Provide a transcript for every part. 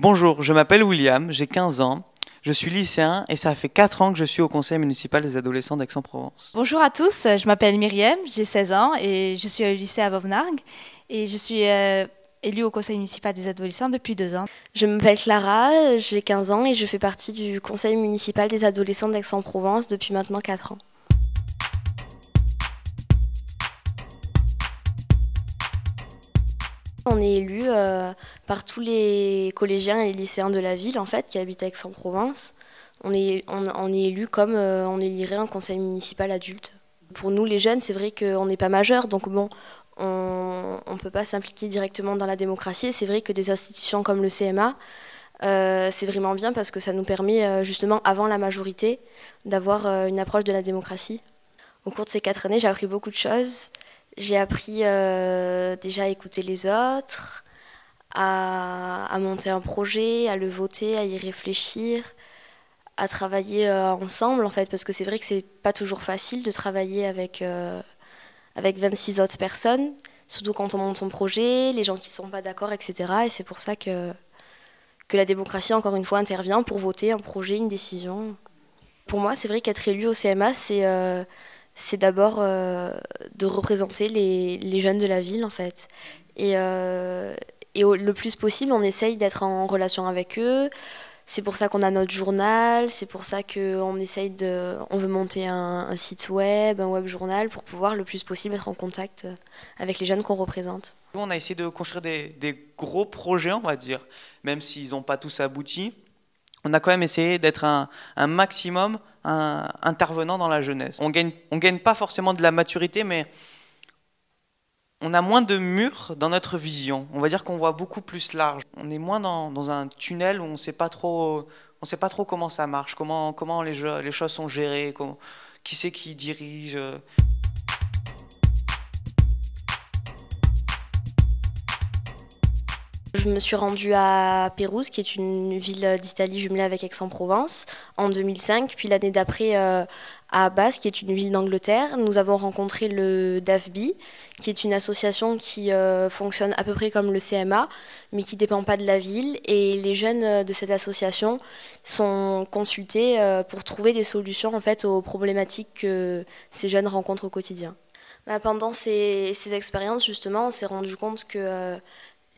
Bonjour, je m'appelle William, j'ai 15 ans, je suis lycéen et ça fait 4 ans que je suis au conseil municipal des adolescents d'Aix-en-Provence. Bonjour à tous, je m'appelle Myriam, j'ai 16 ans et je suis au lycée à Vauvenargues et je suis euh, élue au conseil municipal des adolescents depuis 2 ans. Je m'appelle Clara, j'ai 15 ans et je fais partie du conseil municipal des adolescents d'Aix-en-Provence depuis maintenant 4 ans. On est élu euh, par tous les collégiens et les lycéens de la ville en fait qui habitent Aix-en-Provence. On est, on, est élu comme euh, on élirait un conseil municipal adulte. Pour nous les jeunes, c'est vrai qu'on n'est pas majeur, donc bon, on ne peut pas s'impliquer directement dans la démocratie. C'est vrai que des institutions comme le CMA, euh, c'est vraiment bien parce que ça nous permet justement avant la majorité d'avoir une approche de la démocratie. Au cours de ces quatre années, j'ai appris beaucoup de choses. J'ai appris euh, déjà à écouter les autres, à, monter un projet, à le voter, à y réfléchir, à travailler euh, ensemble en fait, parce que c'est vrai que c'est pas toujours facile de travailler avec, euh, avec 26 autres personnes, surtout quand on monte son projet, les gens qui sont pas d'accord, etc. Et c'est pour ça que, que la démocratie, encore une fois, intervient pour voter un projet, une décision. Pour moi, c'est vrai qu'être élu au CMA, c'est c'est d'abord euh, de représenter les, les, jeunes de la ville en fait. Et, euh, et le plus possible, on essaye d'être en relation avec eux. C'est pour ça qu'on a notre journal, c'est pour ça qu'on essaye de... On veut monter un, site web, un web journal, pour pouvoir le plus possible être en contact avec les jeunes qu'on représente. On a essayé de construire des, des gros projets, on va dire, même s'ils n'ont pas tous abouti. On a quand même essayé d'être un, un maximum intervenant dans la jeunesse. On gagne, on gagne pas forcément de la maturité, mais on a moins de murs dans notre vision. On va dire qu'on voit beaucoup plus large. On est moins dans, un tunnel où on ne sait pas trop, on sait pas trop comment ça marche, comment, comment les, choses sont gérées, qui c'est qui dirige. Euh. Je me suis rendue à Pérouse, qui est une ville d'Italie jumelée avec Aix-en-Provence, en 2005, puis l'année d'après euh, à Basse, qui est une ville d'Angleterre. Nous avons rencontré le DAFBI, qui est une association qui euh, fonctionne à peu près comme le CMA, mais qui ne dépend pas de la ville. Et les jeunes euh, de cette association sont consultés pour trouver des solutions en fait, aux problématiques que ces jeunes rencontrent au quotidien. Bah, pendant ces, ces, expériences, justement, on s'est rendu compte que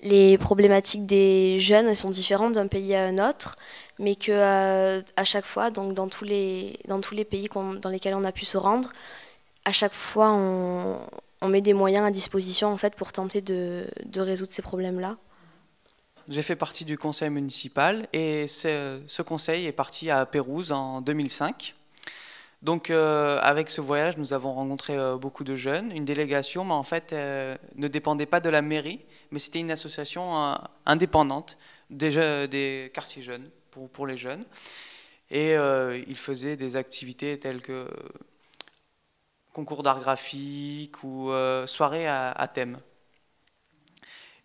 les problématiques des jeunes sont différentes d'un pays à un autre, mais que euh, à chaque fois, donc dans tous les, dans tous pays dans lesquels on a pu se rendre, à chaque fois on, met des moyens à disposition en fait pour tenter de, résoudre ces problèmes-là. J'ai fait partie du conseil municipal et ce, ce conseil est parti à Pérouse en 2005. Donc euh, avec ce voyage, nous avons rencontré euh, beaucoup de jeunes, une délégation, mais en fait euh, ne dépendait pas de la mairie, mais c'était une association indépendante des, des, quartiers jeunes, pour, pour les jeunes. Et ils faisaient des activités telles que concours d'art graphique ou soirées à, à, thème.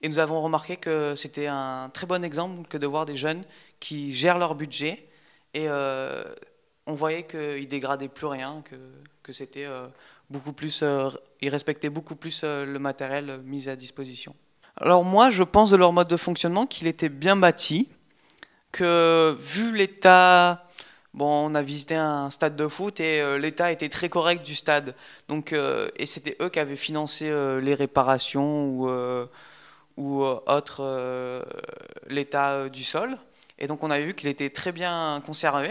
Et nous avons remarqué que c'était un très bon exemple que de voir des jeunes qui gèrent leur budget et on voyait qu'il dégradait plus rien, que, que c'était euh, beaucoup plus, euh, il respectait beaucoup plus euh, le matériel mis à disposition. Alors moi, je pense de leur mode de fonctionnement qu'il était bien bâti, que vu l'état, bon, on a visité un stade de foot et l'état était très correct du stade. Donc, et c'était eux qui avaient financé les réparations ou ou autre l'état du sol. Et donc on a vu qu'il était très bien conservé.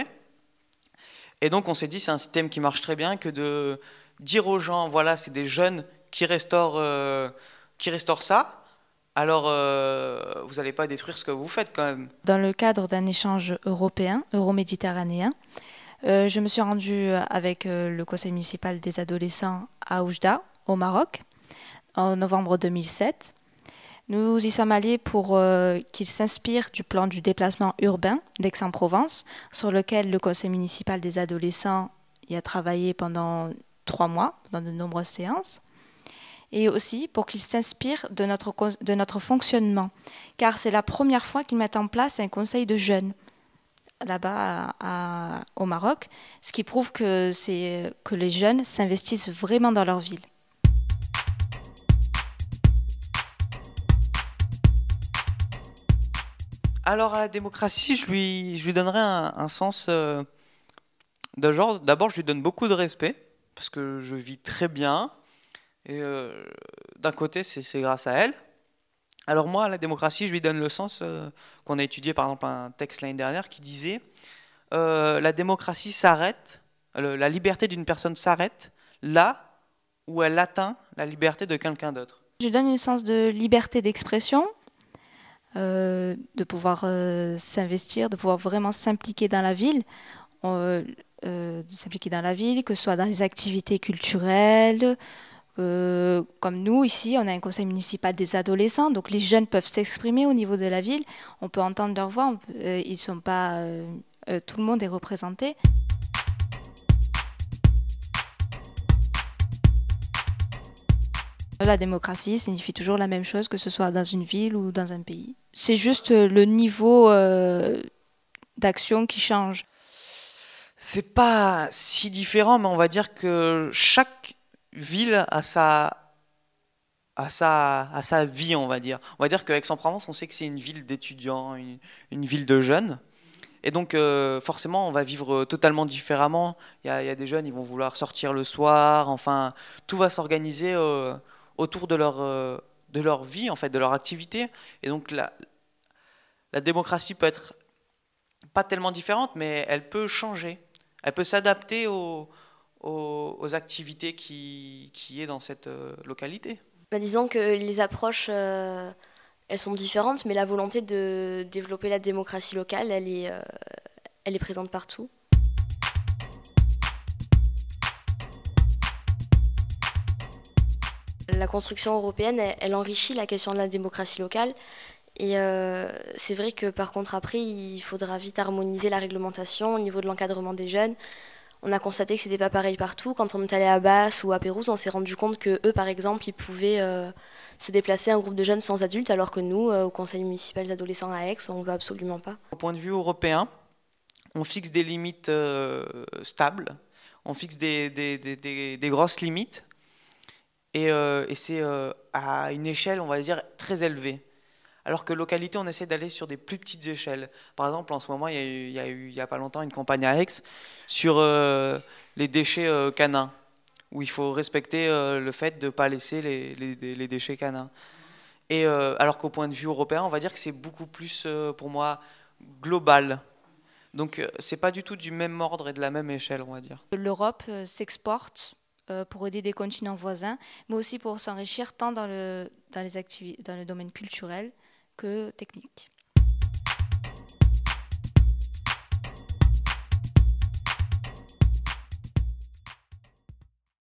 Et donc on s'est dit, c'est un système qui marche très bien que de dire aux gens, voilà, c'est des jeunes qui restaurent, euh, qui restaurent ça. Alors, euh, vous n'allez pas détruire ce que vous faites quand même. Dans le cadre d'un échange européen, euroméditerranéen, euh, je me suis rendue avec le conseil municipal des adolescents à Oujda, au Maroc, en novembre 2007. Nous y sommes allés pour qu'ils euh, qu'il du plan du déplacement urbain d'Aix-en-Provence, sur lequel le conseil municipal des adolescents y a travaillé pendant trois mois, dans de nombreuses séances, et aussi pour qu'ils s'inspirent de notre, de notre fonctionnement, car c'est la première fois qu'ils mettent en place un conseil de jeunes là-bas au Maroc, ce qui prouve que, que les jeunes s'investissent vraiment dans leur ville. Alors à la démocratie, je lui, je donnerai un, sens euh, de genre. D'abord, je lui donne beaucoup de respect parce que je vis très bien. Et euh, d'un côté, c'est grâce à elle. Alors moi, à la démocratie, je lui donne le sens euh, qu'on a étudié par exemple un texte l'année dernière qui disait la démocratie s'arrête, la liberté d'une personne s'arrête là où elle atteint la liberté de quelqu'un d'autre. Je donne une sens de liberté d'expression euh, de pouvoir euh, s'investir, de pouvoir vraiment s'impliquer dans la ville, euh, s'impliquer dans la ville, que ce soit dans les activités culturelles. comme nous, ici, on a un conseil municipal des adolescents, donc les jeunes peuvent s'exprimer au niveau de la ville, on peut entendre leur voix, ils sont pas, tout le monde est représenté. La démocratie signifie toujours la même chose, que ce soit dans une ville ou dans un pays. C'est juste euh, le niveau euh, d'action qui change. C'est pas si différent, mais on va dire que chaque ville a sa sa, vie, on va dire. On va dire qu'Aix-en-Provence, on sait que c'est une ville d'étudiants, une, ville de jeunes. Et donc, euh, forcément, on va vivre totalement différemment. Il y, a, des jeunes, ils vont vouloir sortir le soir. Enfin, tout va s'organiser autour de leur, euh, de leur vie, en fait, de leur activité. Et donc la, la démocratie peut être pas tellement différente, mais elle peut changer. Elle peut s'adapter aux, aux, activités qui, qui est dans cette euh, localité. Bah, disons que les approches, euh, elles sont différentes, mais la volonté de développer la démocratie locale, elle est, elle est présente partout. la construction européenne, elle, enrichit la question de la démocratie locale. Et euh, c'est vrai que par contre, après, il faudra vite harmoniser la réglementation au niveau de l'encadrement des jeunes. On a constaté que c'était pas pareil partout. Quand on est allé à Basse ou à Pérouse, on s'est rendu compte que par exemple, ils pouvaient euh, se déplacer un groupe de jeunes sans adultes, alors que nous, euh, au Conseil municipal des adolescents à Aix, on ne veut absolument pas. Au point de vue européen, on fixe des limites stables, on fixe des grosses limites euh, et, c'est euh, à une échelle, on va dire, très élevée. Alors que localité, on essaie d'aller sur des plus petites échelles. Par exemple, en ce moment, il y a eu, il y a, il y a pas longtemps, une campagne à Aix sur euh, les déchets canins, où il faut respecter le fait de ne pas laisser les, les déchets canins. Et alors qu'au point de vue européen, on va dire que c'est beaucoup plus, pour moi, global. Donc, c'est pas du tout du même ordre et de la même échelle, on va dire. L'Europe s'exporte euh, pour aider des continents voisins, mais aussi pour s'enrichir tant dans le, dans, les dans le domaine culturel que technique.